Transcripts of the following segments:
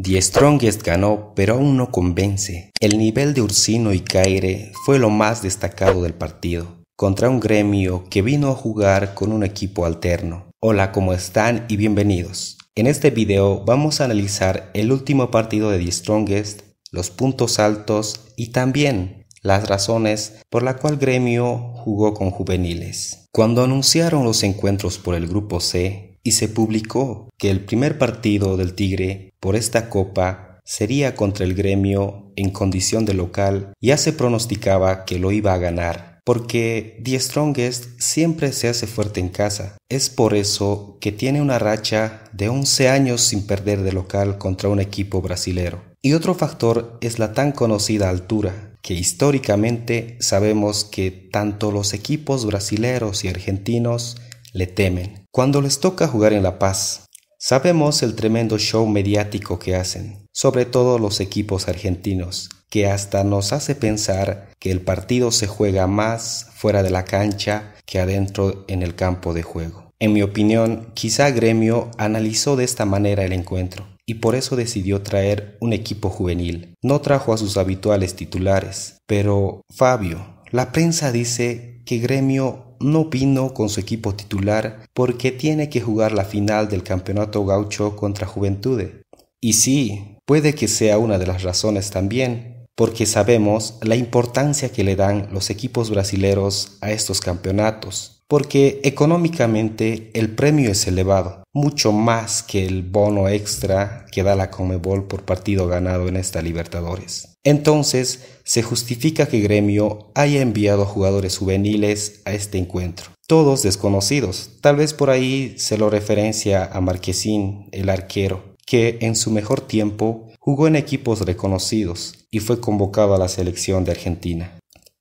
The Strongest ganó, pero aún no convence. El nivel de Ursino y Caire fue lo más destacado del partido, contra un gremio que vino a jugar con un equipo alterno. Hola, ¿cómo están y bienvenidos? En este video vamos a analizar el último partido de The Strongest, los puntos altos y también las razones por la cual gremio jugó con juveniles. Cuando anunciaron los encuentros por el grupo C, y se publicó que el primer partido del Tigre por esta copa sería contra el gremio en condición de local, ya se pronosticaba que lo iba a ganar, porque The Strongest siempre se hace fuerte en casa. Es por eso que tiene una racha de 11 años sin perder de local contra un equipo brasilero. Y otro factor es la tan conocida altura, que históricamente sabemos que tanto los equipos brasileros y argentinos le temen. Cuando les toca jugar en La Paz, Sabemos el tremendo show mediático que hacen, sobre todo los equipos argentinos, que hasta nos hace pensar que el partido se juega más fuera de la cancha que adentro en el campo de juego. En mi opinión, quizá Gremio analizó de esta manera el encuentro y por eso decidió traer un equipo juvenil. No trajo a sus habituales titulares, pero Fabio, la prensa dice que Gremio no vino con su equipo titular porque tiene que jugar la final del Campeonato Gaucho contra Juventude. Y sí, puede que sea una de las razones también, porque sabemos la importancia que le dan los equipos brasileros a estos campeonatos porque económicamente el premio es elevado, mucho más que el bono extra que da la Comebol por partido ganado en esta Libertadores. Entonces, se justifica que Gremio haya enviado jugadores juveniles a este encuentro, todos desconocidos, tal vez por ahí se lo referencia a Marquesín, el arquero, que en su mejor tiempo jugó en equipos reconocidos y fue convocado a la selección de Argentina.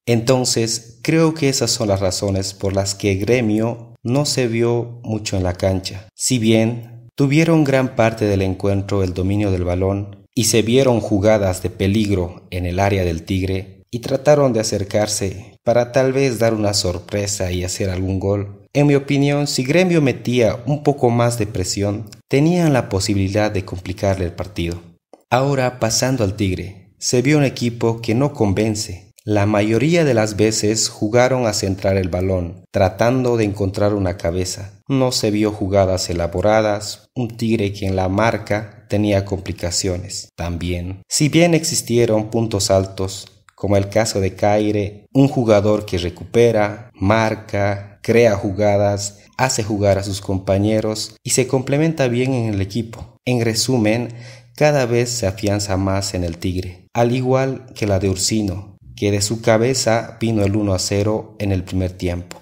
Entonces, creo que esas son las razones por las que Gremio no se vio mucho en la cancha. Si bien tuvieron gran parte del encuentro el dominio del balón y se vieron jugadas de peligro en el área del Tigre y trataron de acercarse para tal vez dar una sorpresa y hacer algún gol, en mi opinión, si Gremio metía un poco más de presión, tenían la posibilidad de complicarle el partido. Ahora, pasando al Tigre, se vio un equipo que no convence la mayoría de las veces jugaron a centrar el balón, tratando de encontrar una cabeza. No se vio jugadas elaboradas, un tigre que en la marca tenía complicaciones. También, si bien existieron puntos altos, como el caso de Caire, un jugador que recupera, marca, crea jugadas, hace jugar a sus compañeros y se complementa bien en el equipo. En resumen, cada vez se afianza más en el Tigre, al igual que la de Ursino, que de su cabeza vino el 1 a 0 en el primer tiempo.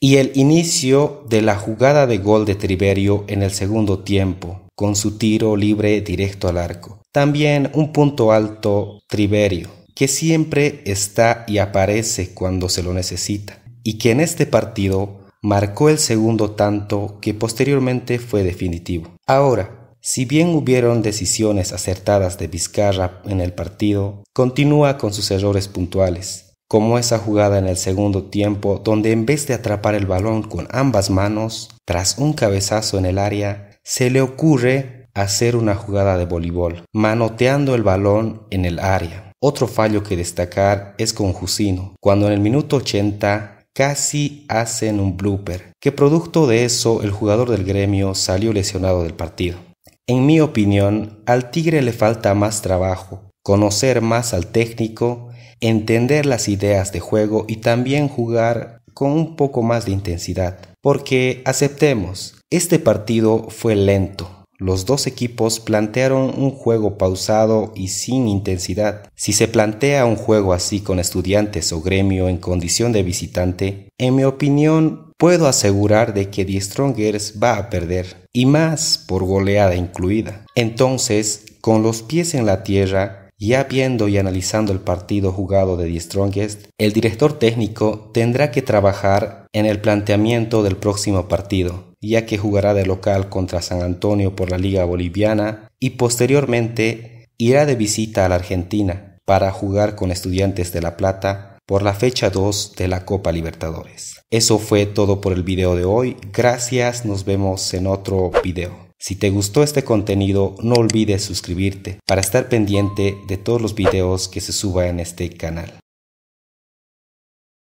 Y el inicio de la jugada de gol de Triverio en el segundo tiempo, con su tiro libre directo al arco. También un punto alto Triverio, que siempre está y aparece cuando se lo necesita, y que en este partido marcó el segundo tanto que posteriormente fue definitivo. Ahora, si bien hubieron decisiones acertadas de Vizcarra en el partido, continúa con sus errores puntuales, como esa jugada en el segundo tiempo donde en vez de atrapar el balón con ambas manos, tras un cabezazo en el área, se le ocurre hacer una jugada de voleibol, manoteando el balón en el área. Otro fallo que destacar es con Jusino, cuando en el minuto 80 casi hacen un blooper, que producto de eso el jugador del gremio salió lesionado del partido. En mi opinión, al tigre le falta más trabajo, conocer más al técnico, entender las ideas de juego y también jugar con un poco más de intensidad. Porque aceptemos, este partido fue lento, los dos equipos plantearon un juego pausado y sin intensidad. Si se plantea un juego así con estudiantes o gremio en condición de visitante, en mi opinión puedo asegurar de que The Strongers va a perder, y más por goleada incluida. Entonces, con los pies en la tierra, ya viendo y analizando el partido jugado de The Strongest, el director técnico tendrá que trabajar en el planteamiento del próximo partido ya que jugará de local contra San Antonio por la Liga Boliviana y posteriormente irá de visita a la Argentina para jugar con Estudiantes de La Plata por la fecha 2 de la Copa Libertadores. Eso fue todo por el video de hoy, gracias, nos vemos en otro video. Si te gustó este contenido, no olvides suscribirte para estar pendiente de todos los videos que se suba en este canal.